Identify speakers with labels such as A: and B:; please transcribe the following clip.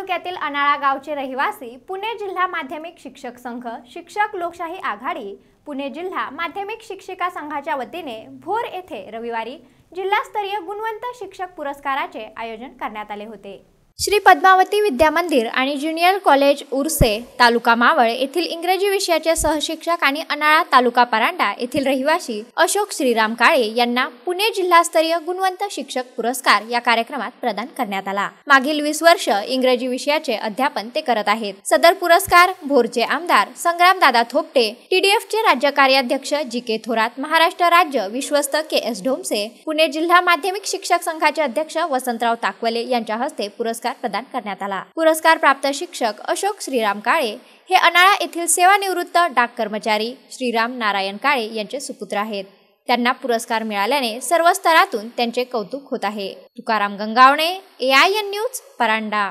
A: तालुक्यातील अनाळा गावचे रहिवासी पुणे जिल्हा माध्यमिक शिक्षक संघ शिक्षक लोकशाही आघाडी पुणे जिल्हा माध्यमिक शिक्षिका संघाच्या वतीने भोर येथे रविवारी जिल्हास्तरीय गुणवंत शिक्षक पुरस्काराचे आयोजन करण्यात आले होते श्री पद्मावती विद्यामंदिर आणि ज्युनियर कॉलेज उर्से तालुका मावळ येथील इंग्रजी विषयाचे सहशिक्षक आणि अनाळा तालुका परांडा येथील रहिवासी अशोक श्रीराम काळे यांना पुणे जिल्हास्तरीय गुणवंत शिक्षक पुरस्कार या कार्यक्रमात प्रदान करण्यात आला मागील वीस वर्ष इंग्रजी विषयाचे अध्यापन ते करत आहेत सदर पुरस्कार भोरचे आमदार संग्रामदादा थोपटे टीडीएफ चे राज्य कार्याध्यक्ष जी के थोरात महाराष्ट्र राज्य विश्वस्त के एस ढोमसे पुणे जिल्हा माध्यमिक शिक्षक संघाचे अध्यक्ष वसंतराव ताकवले यांच्या हस्ते पुरस्कार पुरस्कार प्रदान करण्यात आला पुरस्कार प्राप्त शिक्षक अशोक श्रीराम काळे हे अनाळा येथील सेवानिवृत्त डाक कर्मचारी श्रीराम नारायण काळे यांचे सुपुत्र आहेत त्यांना पुरस्कार मिळाल्याने सर्व स्तरातून त्यांचे कौतुक होत आहे तुकाराम गंगावणे ए न्यूज परांडा